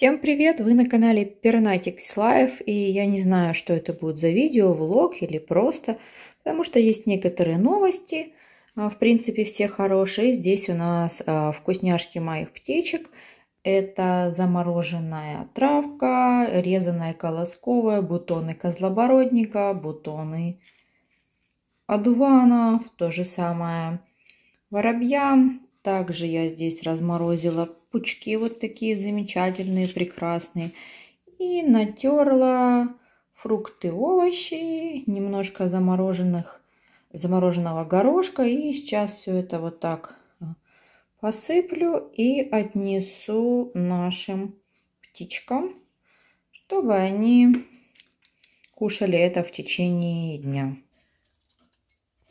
Всем привет! Вы на канале Пернатикс Live, и я не знаю, что это будет за видео, влог или просто, потому что есть некоторые новости, а, в принципе, все хорошие. Здесь у нас а, вкусняшки моих птичек. Это замороженная травка, резаная колосковая, бутоны козлобородника, бутоны одуванов, то же самое воробьям. Также я здесь разморозила пучки вот такие замечательные, прекрасные. И натерла фрукты, овощи, немножко замороженных, замороженного горошка. И сейчас все это вот так э, посыплю и отнесу нашим птичкам, чтобы они кушали это в течение дня.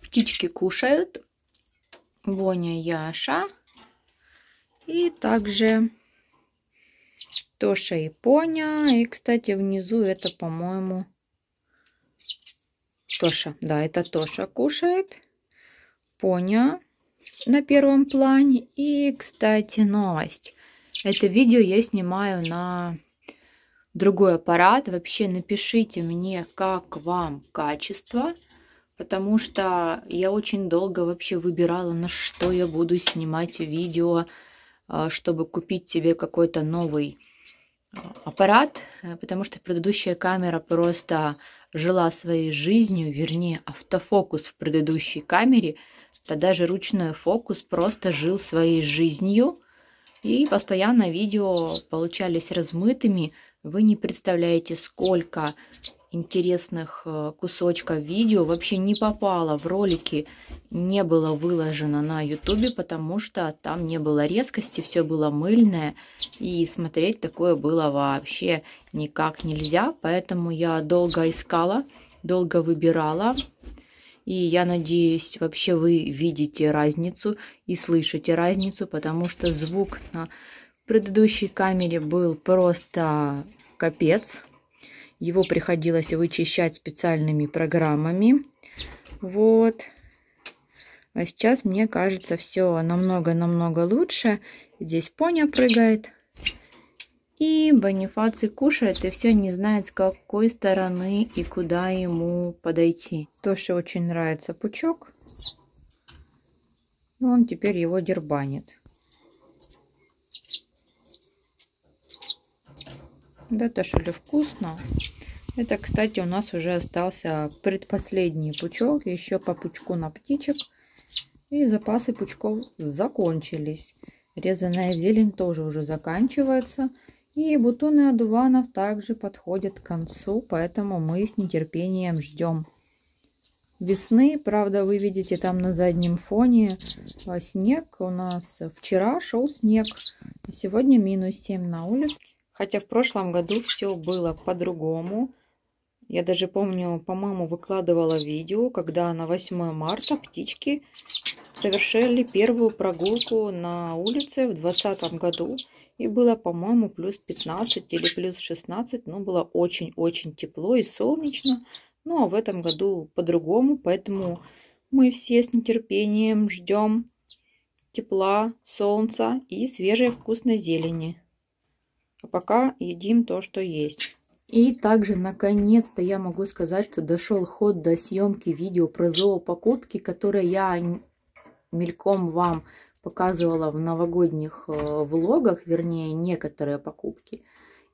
Птички кушают. Воня Яша. И также Тоша и Поня. И, кстати, внизу это, по-моему, Тоша. Да, это Тоша кушает. Поня на первом плане. И, кстати, новость. Это видео я снимаю на другой аппарат. Вообще напишите мне, как вам качество, потому что я очень долго вообще выбирала, на что я буду снимать видео а, чтобы купить себе какой-то новый а, аппарат, э, потому что предыдущая камера просто жила своей жизнью, вернее, автофокус в предыдущей камере, тогда же ручной фокус просто жил своей жизнью, и постоянно видео получались размытыми. Вы не представляете, сколько интересных э, кусочков видео вообще не попало в ролики, не было выложено на ютубе, потому что там не было резкости, все было мыльное, и смотреть такое было вообще никак нельзя, поэтому я долго искала, долго выбирала, и я надеюсь, вообще вы видите разницу и слышите разницу, потому что звук на предыдущей камере был просто капец. Его приходилось вычищать специальными программами. Вот. А сейчас, мне кажется, все намного-намного лучше. Здесь поня прыгает. И Бонифаций кушает и все не знает, с какой стороны и куда ему подойти. Тоше очень нравится пучок. Он теперь его дербанит. Да это что ли вкусно. Это, кстати, у нас уже остался предпоследний пучок. Еще по пучку на птичек. И запасы пучков закончились. Резаная зелень тоже уже заканчивается. И бутоны одуванов также подходят к концу, поэтому мы с нетерпением ждем весны. Правда, вы видите там на заднем фоне а, снег. У нас вчера шел снег, а сегодня минус 7 на улице. Хотя в прошлом году все было по-другому. Я даже помню, по-моему, выкладывала видео, когда на 8 марта птички совершили первую прогулку на улице в 2020 году. И было, по-моему, плюс 15 или плюс 16. Но было очень-очень тепло и солнечно. Ну, а в этом году по-другому, поэтому мы все с нетерпением ждем тепла, солнца и свежей вкусной зелени. А пока едим то, что есть. И также, наконец-то, я могу сказать, что дошел ход до съемки видео про зоопокупки, которые я мельком вам показывала в новогодних э, влогах, вернее, некоторые покупки.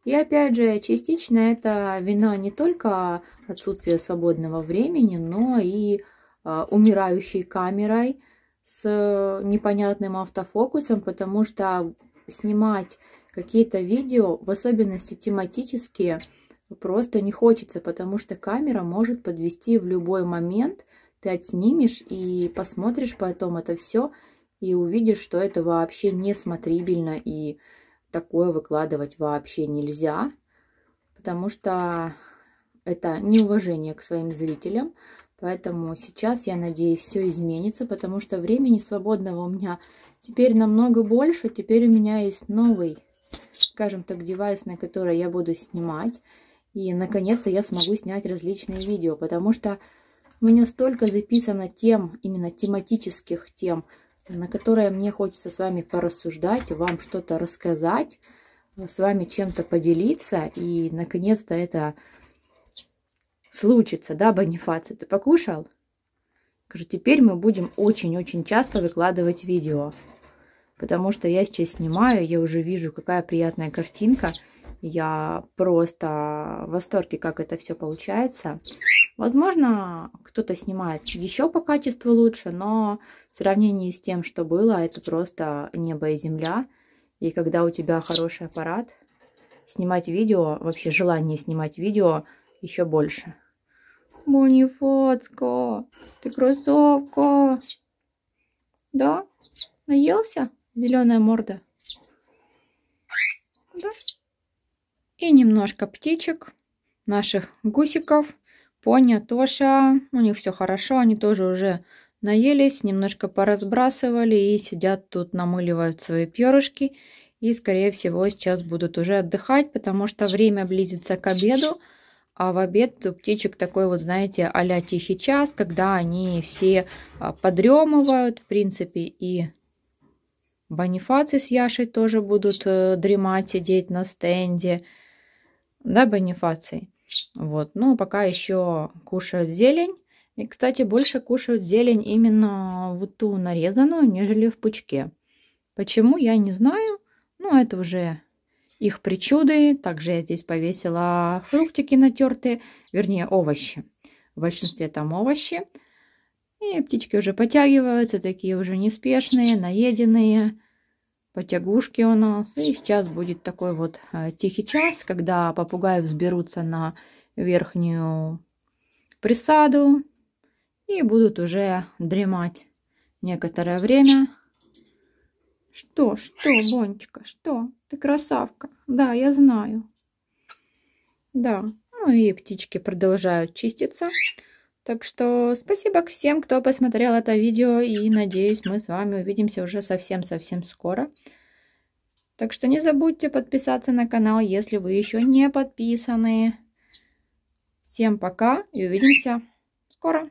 И опять же, частично это вина не только отсутствия свободного времени, но и э, умирающей камерой с непонятным автофокусом, потому что снимать какие-то видео, в особенности тематические, просто не хочется, потому что камера может подвести в любой момент. Ты отснимешь и посмотришь потом это все и увидишь, что это вообще не смотрибельно и такое выкладывать вообще нельзя, потому что это неуважение к своим зрителям. Поэтому сейчас, я надеюсь, все изменится, потому что времени свободного у меня теперь намного больше. Теперь у меня есть новый скажем так, девайс, на который я буду снимать. И, наконец-то, я смогу снять различные видео, потому что у меня столько записано тем, именно тематических тем, на которые мне хочется с вами порассуждать, вам что-то рассказать, с вами чем-то поделиться. И, наконец-то, это случится, да, Бонифаци? Ты покушал? Скажу, теперь мы будем очень-очень часто выкладывать видео потому что я сейчас снимаю, я уже вижу, какая приятная картинка. Я просто в восторге, как это все получается. Возможно, кто-то снимает еще по качеству лучше, но в сравнении с тем, что было, это просто небо и земля. И когда у тебя хороший аппарат, снимать видео, вообще желание снимать видео еще больше. Бонифацка, ты кроссовка. Да? Наелся? зеленая морда. Да. И немножко птичек, наших гусиков. Поня, Тоша, у них все хорошо, они тоже уже наелись, немножко поразбрасывали и сидят тут, намыливают свои перышки. И, скорее всего, сейчас будут уже отдыхать, потому что время близится к обеду. А в обед у птичек такой вот, знаете, а тихий час, когда они все а, подремывают, в принципе, и Бонифаций с Яшей тоже будут э, дремать, сидеть на стенде. Да, Бонифаций? Вот, ну, пока еще кушают зелень. И, кстати, больше кушают зелень именно вот ту нарезанную, нежели в пучке. Почему, я не знаю. Ну, это уже их причуды. Также я здесь повесила фруктики натертые, вернее, овощи. В большинстве там овощи. И птички уже потягиваются, такие уже неспешные, наеденные. Потягушки у нас. И сейчас будет такой вот э, тихий час, когда попугаи взберутся на верхнюю присаду и будут уже дремать некоторое время. Что, что, бончика, что? Ты красавка. Да, я знаю. Да, ну и птички продолжают чиститься. Так что спасибо всем, кто посмотрел это видео. И надеюсь, мы с вами увидимся уже совсем-совсем скоро. Так что не забудьте подписаться на канал, если вы еще не подписаны. Всем пока и увидимся скоро.